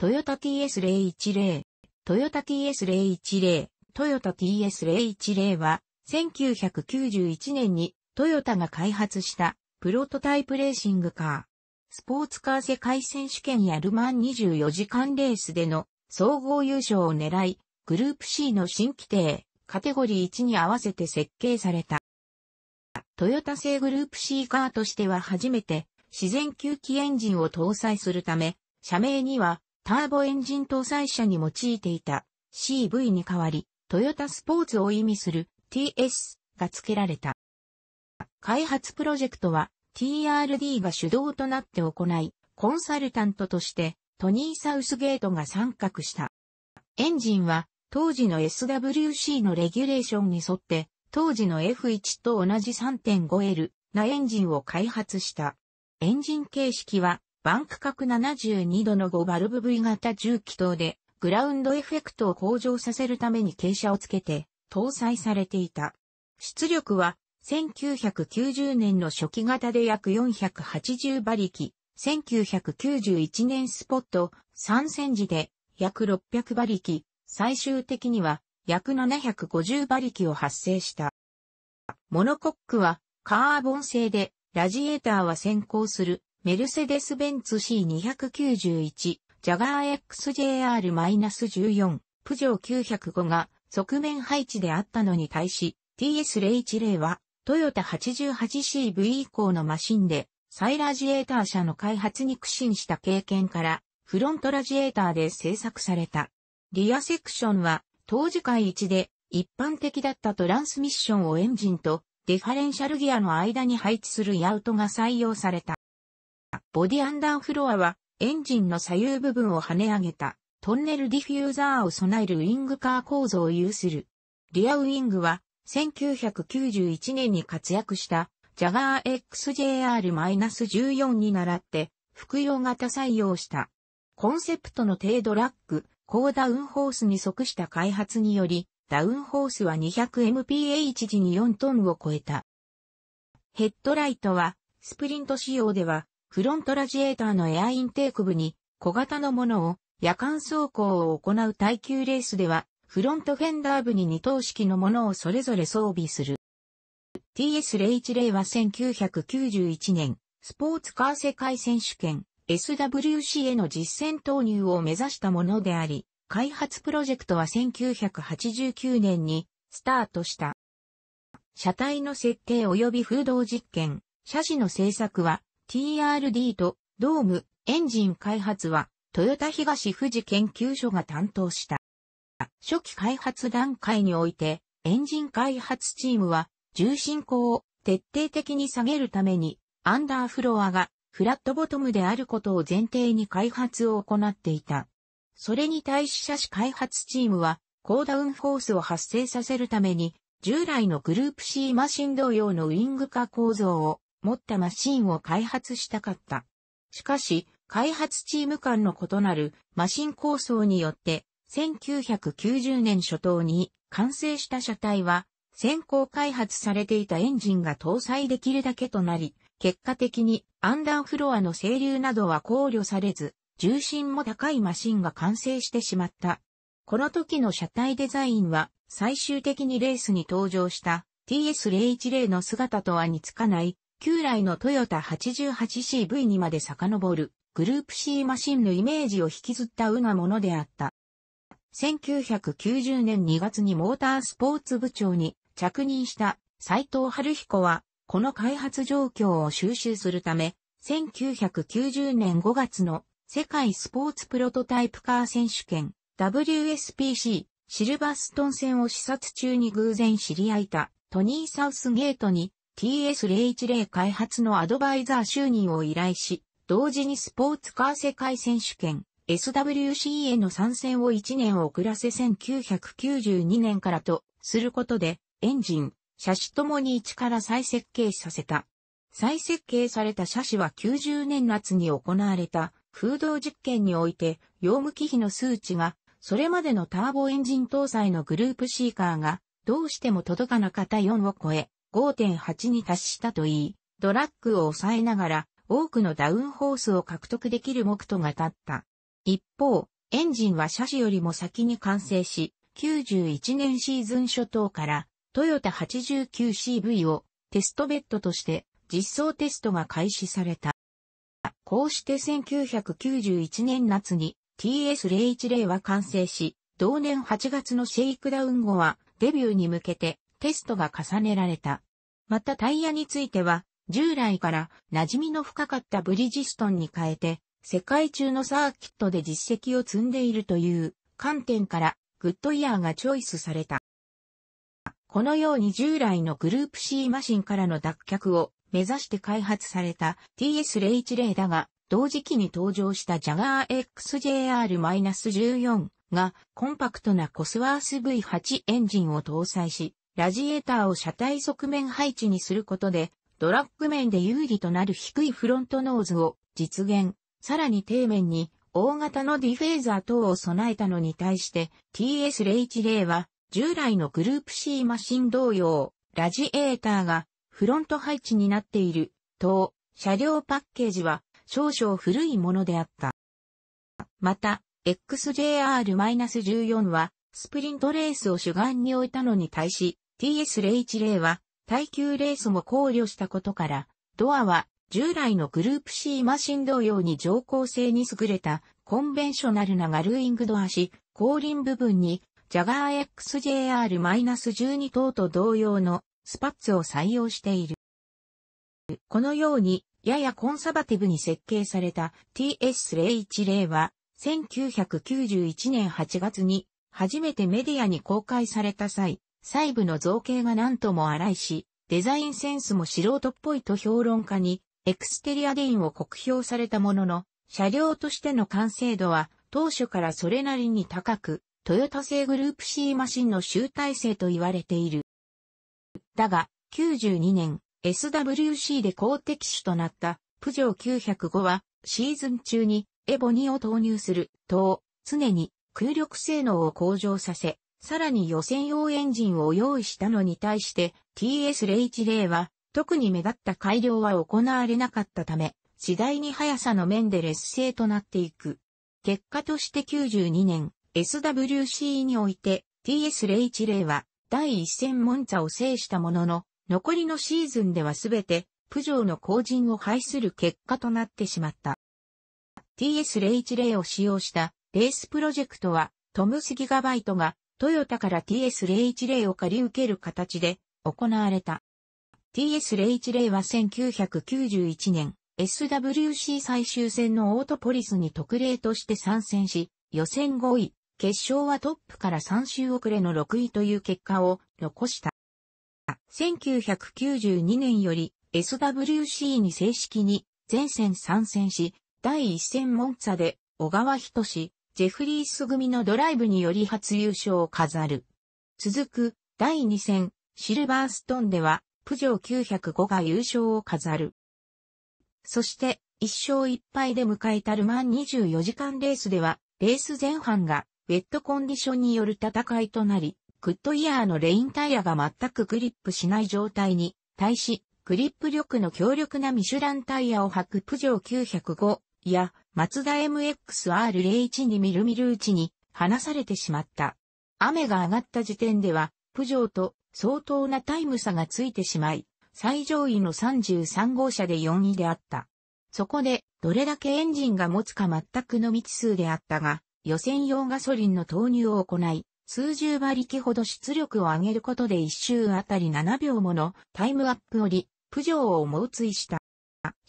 トヨタ TS010、トヨタ TS010、トヨタ TS010 は、1991年にトヨタが開発したプロトタイプレーシングカー。スポーツカー世界選手権やルマン24時間レースでの総合優勝を狙い、グループ C の新規定、カテゴリー1に合わせて設計された。トヨタ製グループ C カーとしては初めて自然吸気エンジンを搭載するため、社名にはターボエンジン搭載車に用いていた CV に代わり、トヨタスポーツを意味する TS が付けられた。開発プロジェクトは TRD が主導となって行い、コンサルタントとしてトニー・サウスゲートが参画した。エンジンは当時の SWC のレギュレーションに沿って当時の F1 と同じ 3.5L なエンジンを開発した。エンジン形式はバンク角72度の5バルブ V 型重機等で、グラウンドエフェクトを向上させるために傾斜をつけて、搭載されていた。出力は、1990年の初期型で約480馬力、1991年スポット3戦時で約600馬力、最終的には約750馬力を発生した。モノコックはカーボン製で、ラジエーターは先行するメルセデス・ベンツ C291、ジャガー XJR-14、プジョー905が側面配置であったのに対し、TS010 はトヨタ 88CV 以降のマシンで、サイラジエーター車の開発に苦心した経験から、フロントラジエーターで製作された。リアセクションは、当時界一で、一般的だったトランスミッションをエンジンと、ディファレンシャルギアの間に配置するヤウトが採用された。ボディアンダーフロアは、エンジンの左右部分を跳ね上げた、トンネルディフューザーを備えるウィングカー構造を有する。リアウィングは、1991年に活躍した、ジャガー XJR-14 に倣って、服用型採用した。コンセプトの低ドラッグ、高ダウンホースに即した開発により、ダウンホースは 200mph 時に4トンを超えた。ヘッドライトは、スプリント仕様では、フロントラジエーターのエアインテーク部に小型のものを夜間走行を行う耐久レースではフロントフェンダー部に二等式のものをそれぞれ装備する。TS010 は1991年スポーツカー世界選手権 SWC への実践投入を目指したものであり、開発プロジェクトは1989年にスタートした。車体の設計及び風洞実験、車種の製作は TRD とドームエンジン開発は豊田東富士研究所が担当した。初期開発段階においてエンジン開発チームは重心高を徹底的に下げるためにアンダーフロアがフラットボトムであることを前提に開発を行っていた。それに対し車種開発チームは高ダウンフォースを発生させるために従来のグループ C マシン同様のウィング化構造を持ったマシンを開発したかった。しかし、開発チーム間の異なるマシン構想によって、1990年初頭に完成した車体は、先行開発されていたエンジンが搭載できるだけとなり、結果的にアンダーフロアの整流などは考慮されず、重心も高いマシンが完成してしまった。この時の車体デザインは最終的にレースに登場した TS010 の姿とは似つかない旧来のトヨタ 88CV にまで遡る、グループ C マシンのイメージを引きずったうなものであった。1990年2月にモータースポーツ部長に着任した斎藤春彦は、この開発状況を収集するため、1990年5月の世界スポーツプロトタイプカー選手権 WSPC シルバーストン戦を視察中に偶然知り合いたトニー・サウスゲートに TS010 開発のアドバイザー就任を依頼し、同時にスポーツカー世界選手権 SWC への参戦を1年遅らせ1992年からとすることで、エンジン、車種ともに一から再設計させた。再設計された車種は90年夏に行われた風洞実験において、用務機比の数値が、それまでのターボエンジン搭載のグループシーカーが、どうしても届かなかった4を超え、5.8に達したといい、ドラッグを抑えながら多くのダウンホースを獲得できる目途が立った。一方、エンジンは車種よりも先に完成し、91年シーズン初頭からトヨタ 89CV をテストベッドとして実装テストが開始された。こうして1991年夏に TS010 は完成し、同年8月のシェイクダウン後はデビューに向けてテストが重ねられた。またタイヤについては、従来から馴染みの深かったブリヂストンに変えて、世界中のサーキットで実績を積んでいるという観点からグッドイヤーがチョイスされた。このように従来のグループ C マシンからの脱却を目指して開発された TS010 だが、同時期に登場したジャガー XJR-14 がコンパクトなコスワース V8 エンジンを搭載し、ラジエーターを車体側面配置にすることで、ドラッグ面で有利となる低いフロントノーズを実現、さらに底面に大型のディフェーザー等を備えたのに対して TS010 は従来のグループ C マシン同様、ラジエーターがフロント配置になっている等車両パッケージは少々古いものであった。また、XJR-14 はスプリントレースを主眼に置いたのに対し、TS010 は耐久レースも考慮したことから、ドアは従来のグループ C マシン同様に乗降性に優れたコンベンショナルなガルーイングドアし、後輪部分にジャガー XJR-12 等と同様のスパッツを採用している。このように、ややコンサバティブに設計された TS010 は、1991年8月に初めてメディアに公開された際、細部の造形が何とも荒いし、デザインセンスも素人っぽいと評論家に、エクステリアデインを酷評されたものの、車両としての完成度は当初からそれなりに高く、トヨタ製グループ C マシンの集大成と言われている。だが、92年、SWC で公的種となった、プジョー905は、シーズン中に、エボニを投入する、と、常に、空力性能を向上させ、さらに予選用エンジンを用意したのに対して TS010 は特に目立った改良は行われなかったため、次第に速さの面で劣勢となっていく。結果として92年 SWC において TS010 は第一戦モンツァを制したものの、残りのシーズンではすべて、プジョーの後陣を排する結果となってしまった。TS010 を使用したレースプロジェクトは、トムスギガバイトが、トヨタから TS010 を借り受ける形で、行われた。TS010 は1991年、SWC 最終戦のオートポリスに特例として参戦し、予選5位、決勝はトップから3周遅れの6位という結果を残した。1992年より SWC に正式に全戦参戦し、第1戦モンツァで小川と志、ジェフリース組のドライブにより初優勝を飾る。続く、第2戦、シルバーストンでは、プジョー905が優勝を飾る。そして、1勝1敗で迎えたルマン24時間レースでは、レース前半が、ウェットコンディションによる戦いとなり、グッドイヤーのレインタイヤが全くグリップしない状態に、対し、グリップ力の強力なミシュランタイヤを履くプジョー905、や、マツダ MXR01 にみるみるうちに離されてしまった。雨が上がった時点では、プジョーと相当なタイム差がついてしまい、最上位の33号車で4位であった。そこで、どれだけエンジンが持つか全くの未知数であったが、予選用ガソリンの投入を行い、数十馬力ほど出力を上げることで1周あたり7秒ものタイムアップより、プジョーを猛追した。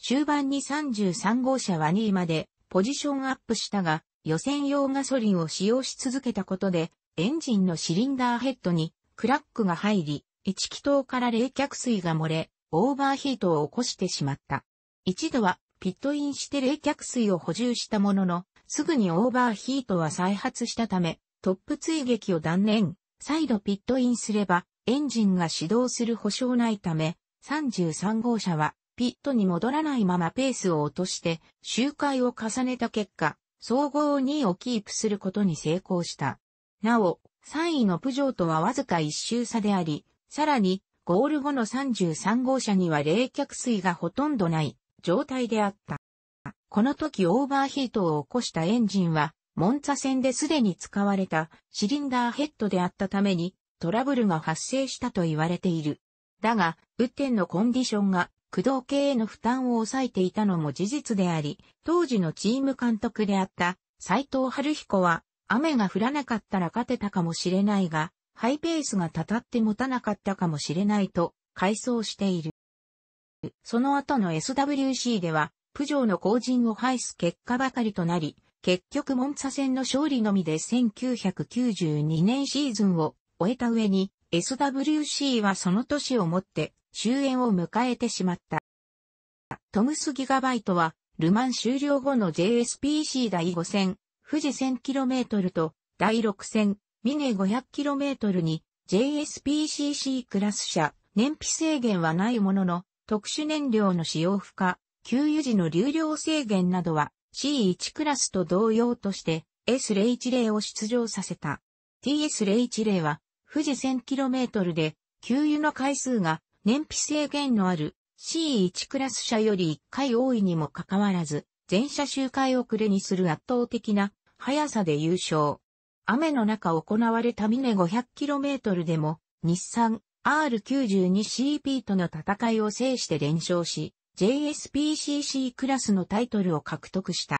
終盤に33号車は2位までポジションアップしたが、予選用ガソリンを使用し続けたことで、エンジンのシリンダーヘッドにクラックが入り、1気筒から冷却水が漏れ、オーバーヒートを起こしてしまった。一度はピットインして冷却水を補充したものの、すぐにオーバーヒートは再発したため、トップ追撃を断念、再度ピットインすれば、エンジンが始動する保証ないため、33号車はピットに戻らないままペースを落として周回を重ねた結果、総合2位をキープすることに成功した。なお、3位のプジョーとはわずか1周差であり、さらに、ゴール後の33号車には冷却水がほとんどない状態であった。この時オーバーヒートを起こしたエンジンは、モンツァ戦ですでに使われたシリンダーヘッドであったためにトラブルが発生したと言われている。だが、雨天のコンディションが駆動系への負担を抑えていたのも事実であり、当時のチーム監督であった斎藤春彦は、雨が降らなかったら勝てたかもしれないが、ハイペースがたたって持たなかったかもしれないと、回想している。その後の SWC では、プジョーの後陣を排す結果ばかりとなり、結局モンツァ戦の勝利のみで1992年シーズンを終えた上に、SWC はその年をもって終焉を迎えてしまった。トムスギガバイトは、ルマン終了後の JSPC 第5戦、富士 1000km と第6戦、ミネ 500km に JSPCC クラス車、燃費制限はないものの、特殊燃料の使用負荷、給油時の流量制限などは C1 クラスと同様として S010 を出場させた。TS010 は富士 1000km で給油の回数が燃費制限のある C1 クラス車より1回多いにもかかわらず、全車周回遅れにする圧倒的な速さで優勝。雨の中行われたミネ 500km でも、日産 R92CP との戦いを制して連勝し、JSPCC クラスのタイトルを獲得した。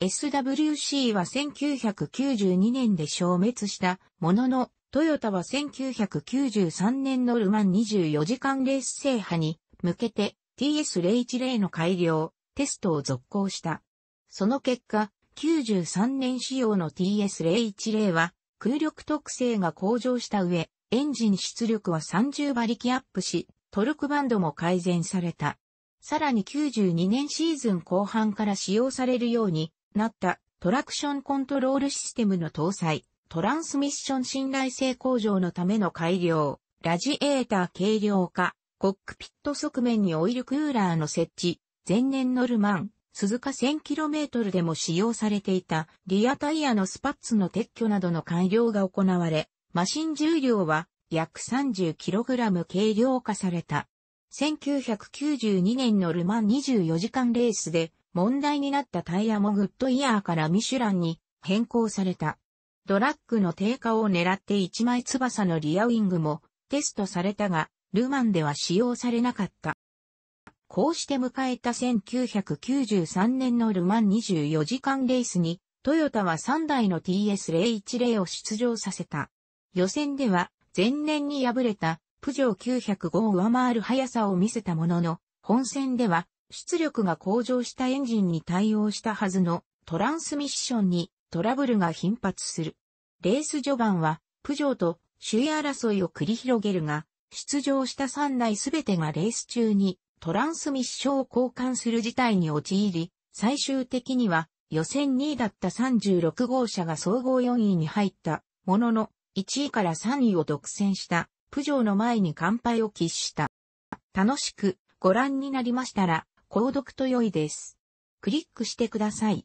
SWC は1992年で消滅したものの、トヨタは1993年のルマン24時間レース制覇に向けて TS010 の改良、テストを続行した。その結果、93年仕様の TS010 は空力特性が向上した上、エンジン出力は30馬力アップし、トルクバンドも改善された。さらに92年シーズン後半から使用されるようになったトラクションコントロールシステムの搭載。トランスミッション信頼性向上のための改良、ラジエーター軽量化、コックピット側面にオイルクーラーの設置、前年ノルマン、鈴鹿 1000km でも使用されていたリアタイヤのスパッツの撤去などの改良が行われ、マシン重量は約 30kg 軽量化された。1992年のルマン24時間レースで問題になったタイヤもグッドイヤーからミシュランに変更された。ドラッグの低下を狙って一枚翼のリアウィングもテストされたが、ルマンでは使用されなかった。こうして迎えた1993年のルマン24時間レースに、トヨタは3台の TS010 を出場させた。予選では、前年に敗れた、プジョー905を上回る速さを見せたものの、本戦では、出力が向上したエンジンに対応したはずのトランスミッションにトラブルが頻発する。レース序盤は、プジョーと首位争いを繰り広げるが、出場した3台すべてがレース中にトランスミッションを交換する事態に陥り、最終的には予選2位だった36号車が総合4位に入ったものの、1位から3位を独占したプジョーの前に乾杯を喫した。楽しくご覧になりましたら、購読と良いです。クリックしてください。